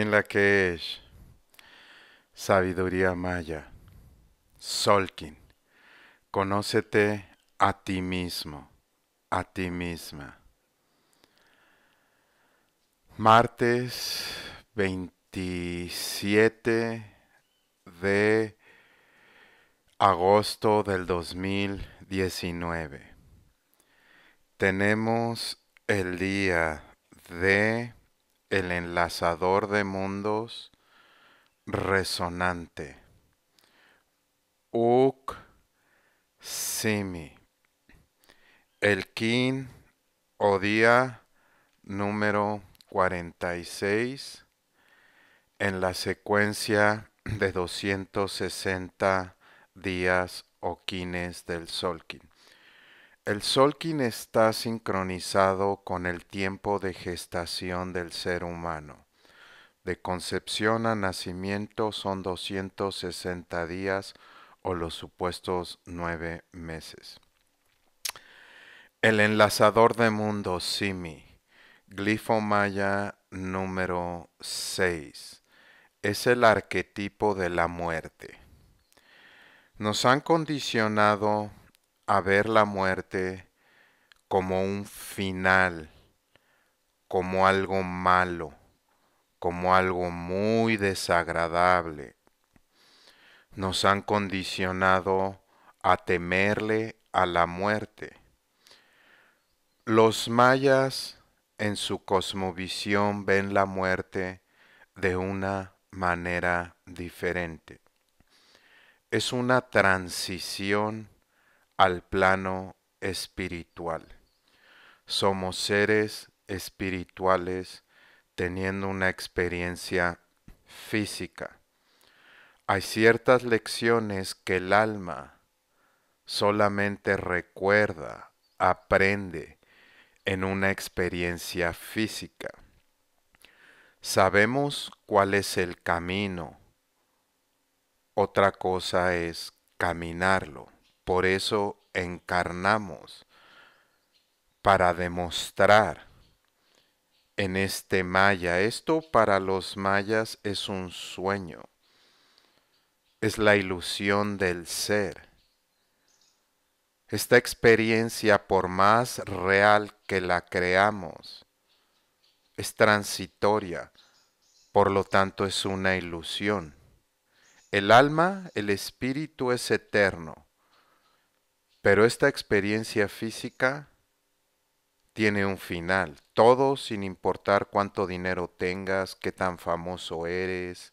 en la que es sabiduría maya, Solkin, conócete a ti mismo, a ti misma. Martes 27 de agosto del 2019. Tenemos el día de el enlazador de mundos resonante. Uk Simi. El Kin día número 46 en la secuencia de 260 días o quines del Solkin. El Solkin está sincronizado con el tiempo de gestación del ser humano. De concepción a nacimiento son 260 días o los supuestos nueve meses. El enlazador de mundos Simi, glifo maya número 6, es el arquetipo de la muerte. Nos han condicionado a ver la muerte como un final, como algo malo, como algo muy desagradable. Nos han condicionado a temerle a la muerte. Los mayas en su cosmovisión ven la muerte de una manera diferente. Es una transición al plano espiritual. Somos seres espirituales teniendo una experiencia física. Hay ciertas lecciones que el alma solamente recuerda, aprende en una experiencia física. Sabemos cuál es el camino. Otra cosa es caminarlo. Por eso encarnamos, para demostrar en este maya. Esto para los mayas es un sueño, es la ilusión del ser. Esta experiencia, por más real que la creamos, es transitoria, por lo tanto es una ilusión. El alma, el espíritu es eterno pero esta experiencia física tiene un final. Todo sin importar cuánto dinero tengas, qué tan famoso eres,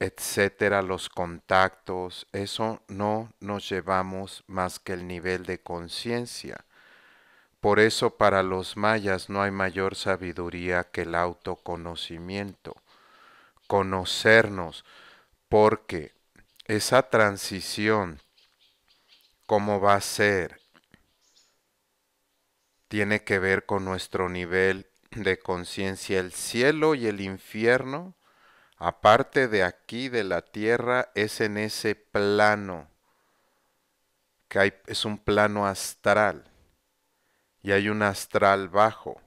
etcétera, los contactos, eso no nos llevamos más que el nivel de conciencia. Por eso para los mayas no hay mayor sabiduría que el autoconocimiento, conocernos, porque esa transición cómo va a ser tiene que ver con nuestro nivel de conciencia. El cielo y el infierno, aparte de aquí, de la tierra, es en ese plano, que es un plano astral, y hay un astral bajo.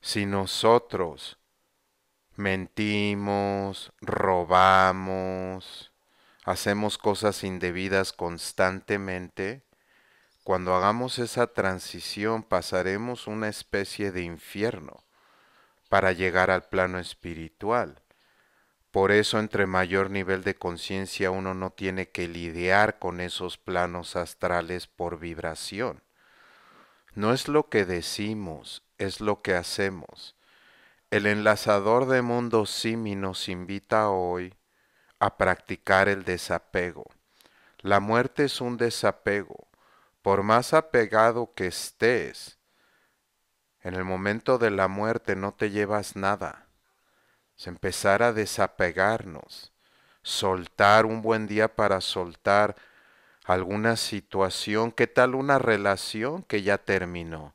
Si nosotros mentimos, robamos, hacemos cosas indebidas constantemente, cuando hagamos esa transición pasaremos una especie de infierno para llegar al plano espiritual. Por eso entre mayor nivel de conciencia uno no tiene que lidiar con esos planos astrales por vibración. No es lo que decimos, es lo que hacemos. El enlazador de mundos Simi nos invita hoy a practicar el desapego. La muerte es un desapego. Por más apegado que estés, en el momento de la muerte no te llevas nada. Es empezar a desapegarnos, soltar un buen día para soltar alguna situación, qué tal una relación que ya terminó.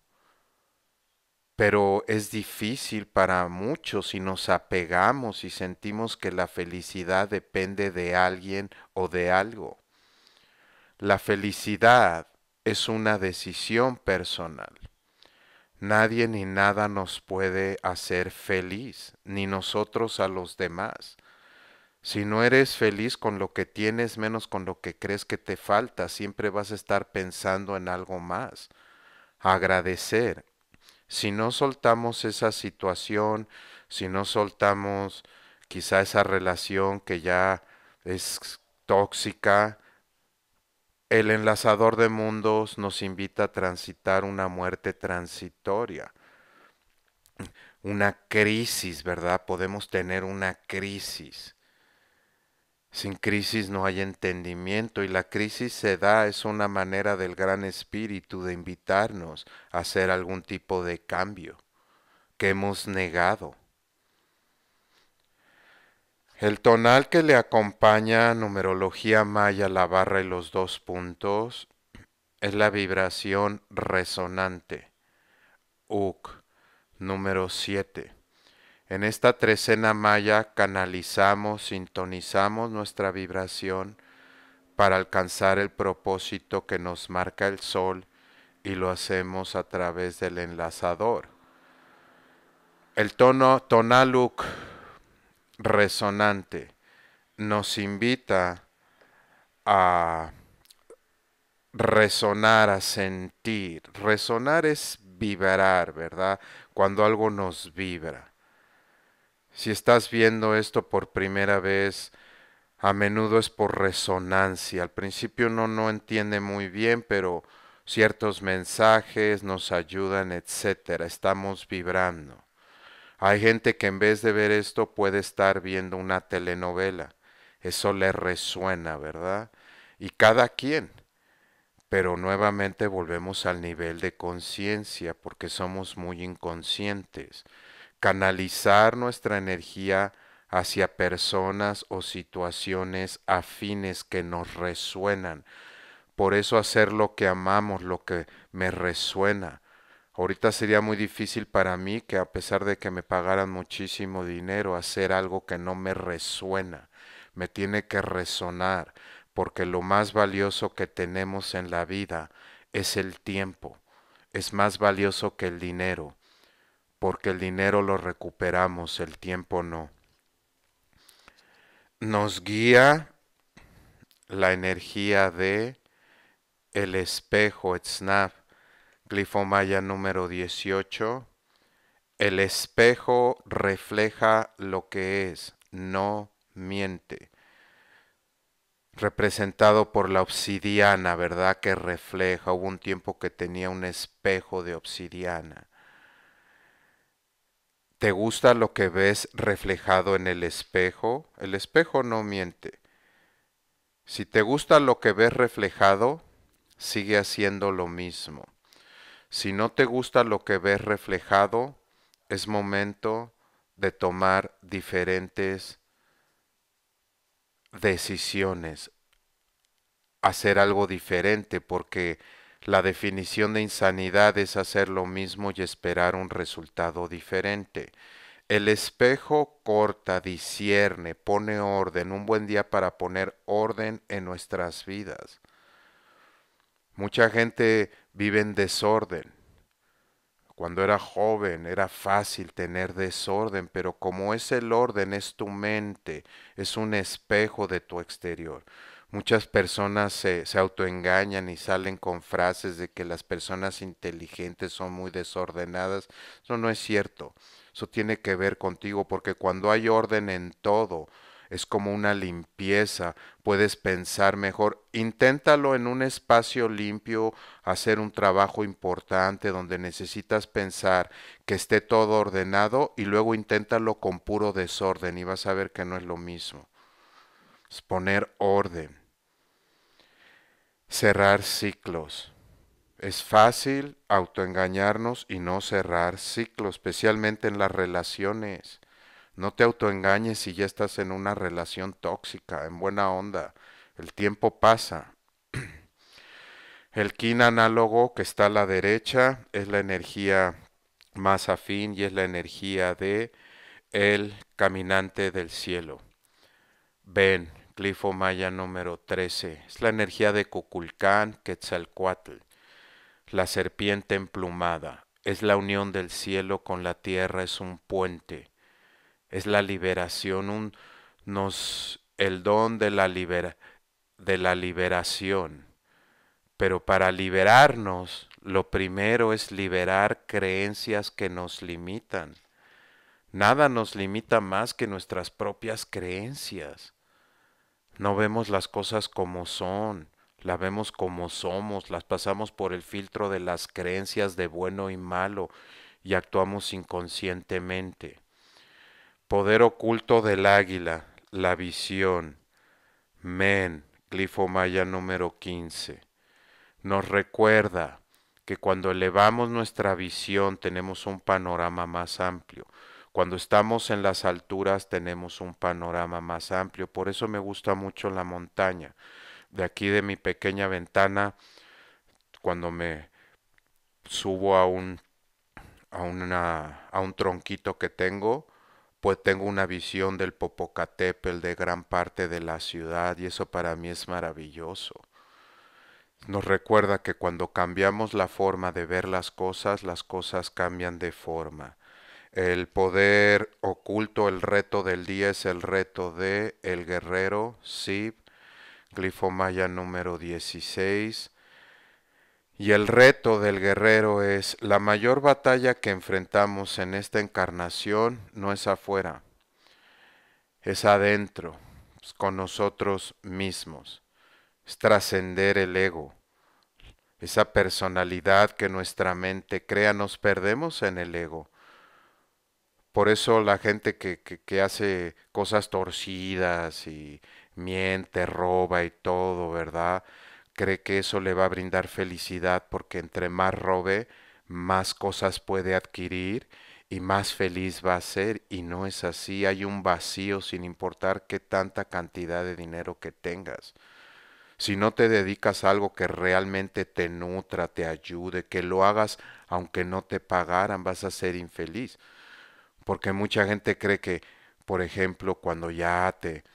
Pero es difícil para muchos si nos apegamos y sentimos que la felicidad depende de alguien o de algo. La felicidad es una decisión personal. Nadie ni nada nos puede hacer feliz, ni nosotros a los demás. Si no eres feliz con lo que tienes, menos con lo que crees que te falta, siempre vas a estar pensando en algo más. Agradecer si no soltamos esa situación, si no soltamos quizá esa relación que ya es tóxica, el enlazador de mundos nos invita a transitar una muerte transitoria, una crisis, ¿verdad? Podemos tener una crisis sin crisis no hay entendimiento y la crisis se da es una manera del Gran Espíritu de invitarnos a hacer algún tipo de cambio que hemos negado. El tonal que le acompaña numerología maya, la barra y los dos puntos es la vibración resonante, UC, número 7. En esta trecena maya canalizamos, sintonizamos nuestra vibración para alcanzar el propósito que nos marca el sol y lo hacemos a través del enlazador. El tono tonaluk resonante nos invita a resonar, a sentir. Resonar es vibrar, ¿verdad? Cuando algo nos vibra. Si estás viendo esto por primera vez, a menudo es por resonancia. Al principio uno no entiende muy bien, pero ciertos mensajes nos ayudan, etc. Estamos vibrando. Hay gente que en vez de ver esto puede estar viendo una telenovela. Eso le resuena, ¿verdad? Y cada quien. Pero nuevamente volvemos al nivel de conciencia porque somos muy inconscientes canalizar nuestra energía hacia personas o situaciones afines que nos resuenan. Por eso hacer lo que amamos, lo que me resuena. Ahorita sería muy difícil para mí que a pesar de que me pagaran muchísimo dinero, hacer algo que no me resuena. Me tiene que resonar, porque lo más valioso que tenemos en la vida es el tiempo. Es más valioso que el dinero porque el dinero lo recuperamos, el tiempo no. Nos guía la energía de el espejo, Snap, glifomaya número 18. El espejo refleja lo que es, no miente. Representado por la obsidiana, ¿verdad? Que refleja. Hubo un tiempo que tenía un espejo de obsidiana ¿Te gusta lo que ves reflejado en el espejo? El espejo no miente. Si te gusta lo que ves reflejado, sigue haciendo lo mismo. Si no te gusta lo que ves reflejado, es momento de tomar diferentes decisiones, hacer algo diferente, porque la definición de insanidad es hacer lo mismo y esperar un resultado diferente. El espejo corta, discierne, pone orden, un buen día para poner orden en nuestras vidas. Mucha gente vive en desorden. Cuando era joven era fácil tener desorden, pero como es el orden, es tu mente, es un espejo de tu exterior. Muchas personas se, autoengañan y salen con frases de que las personas inteligentes son muy desordenadas. Eso no es cierto. Eso tiene que ver contigo porque cuando hay orden en todo, es como una limpieza, puedes pensar mejor. Inténtalo en un espacio limpio, hacer un trabajo importante donde necesitas pensar que esté todo ordenado y luego inténtalo con puro desorden y vas a ver que no es lo mismo. Es poner orden cerrar ciclos. Es fácil autoengañarnos y no cerrar ciclos, especialmente en las relaciones. No te autoengañes si ya estás en una relación tóxica, en buena onda. El tiempo pasa. El kin análogo que está a la derecha es la energía más afín y es la energía de el caminante del cielo. Ven, glifo maya número 13. Es la energía de Cuculcán, Quetzalcoatl, la serpiente emplumada. Es la unión del cielo con la tierra, es un puente. Es la liberación, un, nos, el don de la, de la liberación. Pero para liberarnos, lo primero es liberar creencias que nos limitan. Nada nos limita más que nuestras propias creencias. No vemos las cosas como son, las vemos como somos, las pasamos por el filtro de las creencias de bueno y malo y actuamos inconscientemente. Poder oculto del águila, la visión. Men, glifo maya número 15. Nos recuerda que cuando elevamos nuestra visión tenemos un panorama más amplio. Cuando estamos en las alturas tenemos un panorama más amplio, por eso me gusta mucho la montaña. De aquí de mi pequeña ventana, cuando me subo a un, a una, a un tronquito que tengo, pues tengo una visión del Popocatépetl, de gran parte de la ciudad, y eso para mí es maravilloso. Nos recuerda que cuando cambiamos la forma de ver las cosas, las cosas cambian de forma. El poder oculto, el reto del día es el reto de El Guerrero, Sib, maya número 16. Y el reto del guerrero es, la mayor batalla que enfrentamos en esta encarnación no es afuera, es adentro, con nosotros mismos, es trascender el ego, esa personalidad que nuestra mente crea, nos perdemos en el ego por eso la gente que, que, hace cosas torcidas y miente, roba y todo, ¿verdad? Cree que eso le va a brindar felicidad porque entre más robe, más cosas puede adquirir y más feliz va a ser y no es así. Hay un vacío sin importar qué tanta cantidad de dinero que tengas. Si no te dedicas a algo que realmente te nutra, te ayude, que lo hagas aunque no te pagaran, vas a ser infeliz porque mucha gente cree que, por ejemplo, cuando ya te,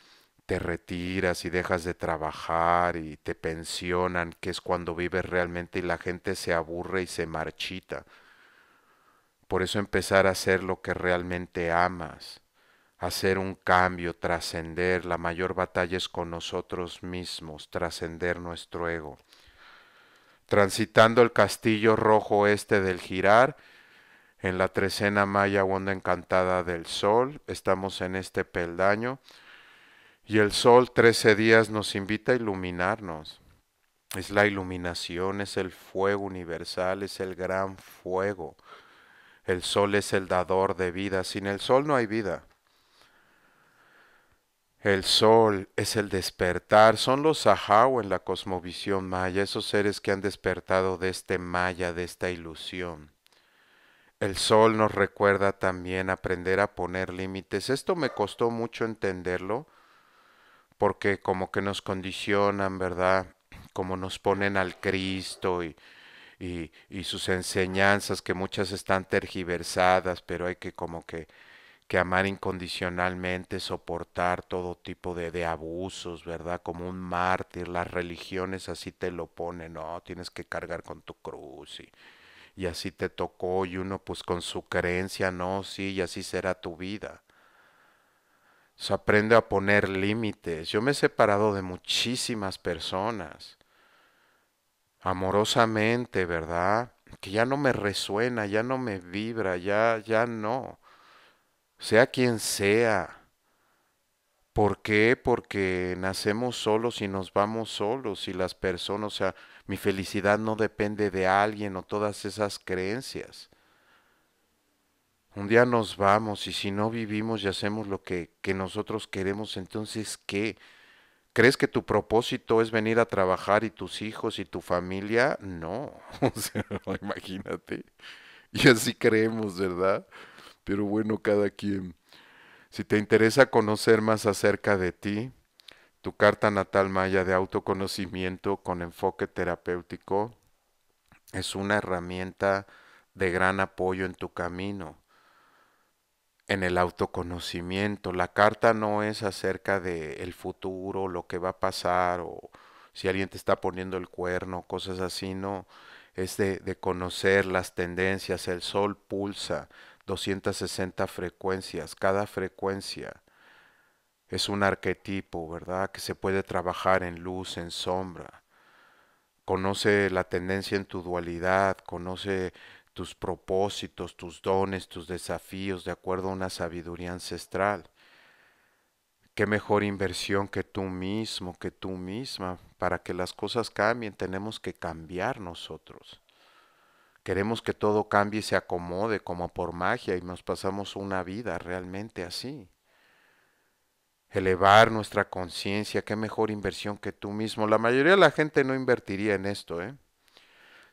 te retiras y dejas de trabajar y te pensionan, que es cuando vives realmente y la gente se aburre y se marchita. Por eso empezar a hacer lo que realmente amas, hacer un cambio, trascender. La mayor batalla es con nosotros mismos, trascender nuestro ego. Transitando el castillo rojo este del girar, en la trecena maya onda encantada del sol, estamos en este peldaño y el sol trece días nos invita a iluminarnos. Es la iluminación, es el fuego universal, es el gran fuego. El sol es el dador de vida, sin el sol no hay vida. El sol es el despertar, son los Sahau en la cosmovisión maya, esos seres que han despertado de este maya, de esta ilusión. El sol nos recuerda también aprender a poner límites. Esto me costó mucho entenderlo, porque como que nos condicionan, ¿verdad? Como nos ponen al Cristo y, y, sus enseñanzas, que muchas están tergiversadas, pero hay que como que, que amar incondicionalmente, soportar todo tipo de, de abusos, ¿verdad? Como un mártir, las religiones así te lo ponen, ¿no? Tienes que cargar con tu cruz y y así te tocó y uno pues con su creencia, no, sí, y así será tu vida. se aprende a poner límites. Yo me he separado de muchísimas personas, amorosamente, ¿verdad? Que ya no me resuena, ya no me vibra, ya, ya no. Sea quien sea. ¿Por qué? Porque nacemos solos y nos vamos solos y las personas, o sea, mi felicidad no depende de alguien o todas esas creencias. Un día nos vamos y si no vivimos y hacemos lo que, nosotros queremos, entonces ¿qué? ¿Crees que tu propósito es venir a trabajar y tus hijos y tu familia? No, o sea, imagínate. Y así creemos, ¿verdad? Pero bueno, cada quien. Si te interesa conocer más acerca de ti, tu carta natal maya de autoconocimiento con enfoque terapéutico es una herramienta de gran apoyo en tu camino, en el autoconocimiento. La carta no es acerca del el futuro, lo que va a pasar o si alguien te está poniendo el cuerno, cosas así, no. Es de, de conocer las tendencias. El sol pulsa 260 frecuencias, cada frecuencia es un arquetipo, ¿verdad? Que se puede trabajar en luz, en sombra. Conoce la tendencia en tu dualidad, conoce tus propósitos, tus dones, tus desafíos, de acuerdo a una sabiduría ancestral. Qué mejor inversión que tú mismo, que tú misma. Para que las cosas cambien tenemos que cambiar nosotros. Queremos que todo cambie y se acomode como por magia y nos pasamos una vida realmente así elevar nuestra conciencia, qué mejor inversión que tú mismo. La mayoría de la gente no invertiría en esto, ¿eh?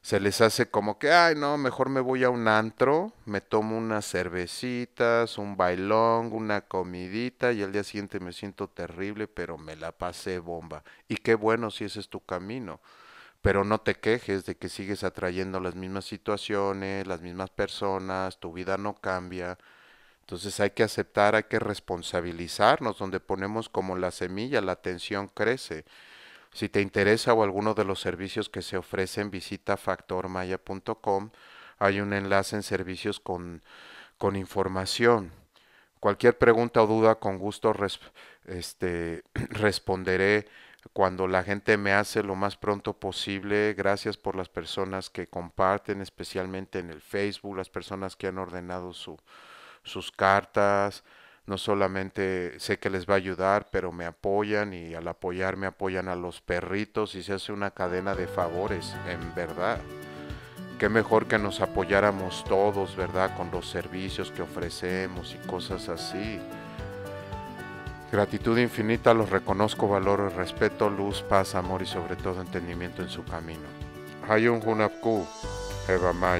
Se les hace como que, ay, no, mejor me voy a un antro, me tomo unas cervecitas, un bailón, una comidita y al día siguiente me siento terrible, pero me la pasé bomba. Y qué bueno si ese es tu camino pero no te quejes de que sigues atrayendo las mismas situaciones, las mismas personas, tu vida no cambia. Entonces hay que aceptar, hay que responsabilizarnos, donde ponemos como la semilla, la atención crece. Si te interesa o alguno de los servicios que se ofrecen, visita factormaya.com. Hay un enlace en servicios con, con información. Cualquier pregunta o duda, con gusto este, responderé cuando la gente me hace lo más pronto posible. Gracias por las personas que comparten, especialmente en el Facebook, las personas que han ordenado su, sus cartas, no solamente sé que les va a ayudar, pero me apoyan y al apoyarme apoyan a los perritos y se hace una cadena de favores, en verdad. Qué mejor que nos apoyáramos todos, ¿verdad? Con los servicios que ofrecemos y cosas así. Gratitud infinita, los reconozco, valoro, respeto, luz, paz, amor y sobre todo entendimiento en su camino. Hayun junapku Eva Maya,